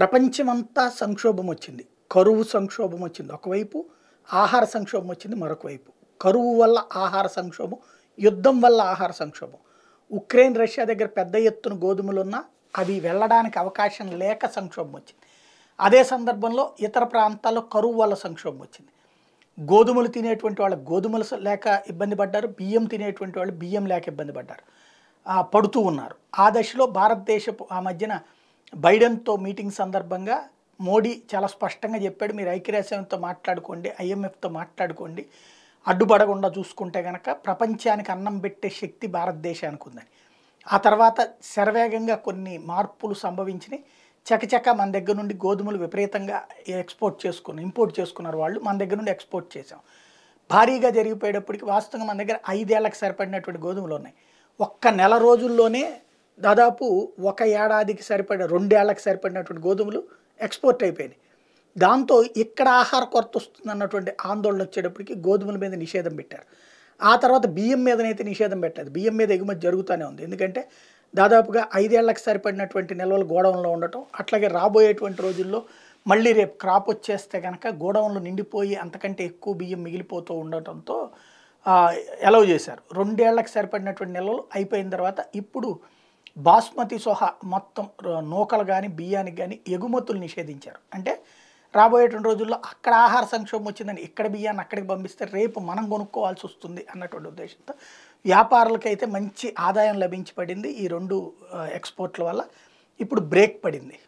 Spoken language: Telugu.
ప్రపంచమంతా సంక్షోభం వచ్చింది కరువు సంక్షోభం వచ్చింది ఒకవైపు ఆహార సంక్షోభం వచ్చింది మరొక వైపు కరువు వల్ల ఆహార సంక్షోభం యుద్ధం వల్ల ఆహార సంక్షోభం ఉక్రెయిన్ రష్యా దగ్గర పెద్ద ఎత్తున గోధుమలు ఉన్నా అవి వెళ్ళడానికి అవకాశం లేక సంక్షోభం వచ్చింది అదే సందర్భంలో ఇతర ప్రాంతాల్లో కరువు వల్ల సంక్షోభం వచ్చింది గోధుమలు తినేటువంటి వాళ్ళు గోధుమలు లేక ఇబ్బంది పడ్డారు బియ్యం తినేటువంటి వాళ్ళు బియ్యం లేక ఇబ్బంది పడ్డారు పడుతూ ఉన్నారు ఆ దశలో భారతదేశపు ఆ మధ్యన బైడెన్తో మీటింగ్ సందర్భంగా మోడీ చాలా స్పష్టంగా చెప్పాడు మీరు ఐక్యరాజ్యంతో మాట్లాడుకోండి ఐఎంఎఫ్తో మాట్లాడుకోండి అడ్డుపడకుండా చూసుకుంటే కనుక ప్రపంచానికి అన్నం పెట్టే శక్తి భారతదేశానికి ఉందని ఆ తర్వాత శరవేగంగా కొన్ని మార్పులు సంభవించినాయి చకచక మన దగ్గర నుండి గోధుమలు విపరీతంగా ఎక్స్పోర్ట్ చేసుకున్న ఇంపోర్ట్ చేసుకున్నారు వాళ్ళు మన దగ్గర నుండి ఎక్స్పోర్ట్ చేసాం భారీగా జరిగిపోయేటప్పటికి వాస్తవంగా మన దగ్గర ఐదేళ్లకు సరిపడినటువంటి గోధుమలు ఉన్నాయి ఒక్క నెల రోజుల్లోనే దాదాపు ఒక ఏడాదికి సరిపడే రెండేళ్లకు సరిపడినటువంటి గోధుమలు ఎక్స్పోర్ట్ అయిపోయినాయి దాంతో ఇక్కడ ఆహార కొరత వస్తుంది అన్నటువంటి ఆందోళన వచ్చేటప్పటికి గోధుమల మీద నిషేధం పెట్టారు ఆ తర్వాత బియ్యం మీదనైతే నిషేధం పెట్టారు బియ్యం మీద ఎగుమతి జరుగుతూనే ఉంది ఎందుకంటే దాదాపుగా ఐదేళ్లకు సరిపడినటువంటి నిల్వలు గోడౌన్లో ఉండటం అట్లాగే రాబోయేటువంటి రోజుల్లో మళ్ళీ రేపు క్రాప్ వచ్చేస్తే కనుక గోడౌన్లు నిండిపోయి అంతకంటే ఎక్కువ బియ్యం మిగిలిపోతూ ఉండటంతో ఎలవ్ చేశారు రెండేళ్లకు సరిపడినటువంటి నెలలు అయిపోయిన తర్వాత ఇప్పుడు బాస్మతి సొహా మొత్తం నూకలు కానీ బియ్యానికి కానీ ఎగుమతులు నిషేధించారు అంటే రెండు రోజుల్లో అక్కడ ఆహార సంక్షోభం వచ్చిందని ఇక్కడ బియ్యాన్ని అక్కడికి పంపిస్తే రేపు మనం కొనుక్కోవాల్సి వస్తుంది అన్నటువంటి ఉద్దేశంతో వ్యాపారులకైతే మంచి ఆదాయం లభించబడింది ఈ రెండు ఎక్స్పోర్ట్ల వల్ల ఇప్పుడు బ్రేక్ పడింది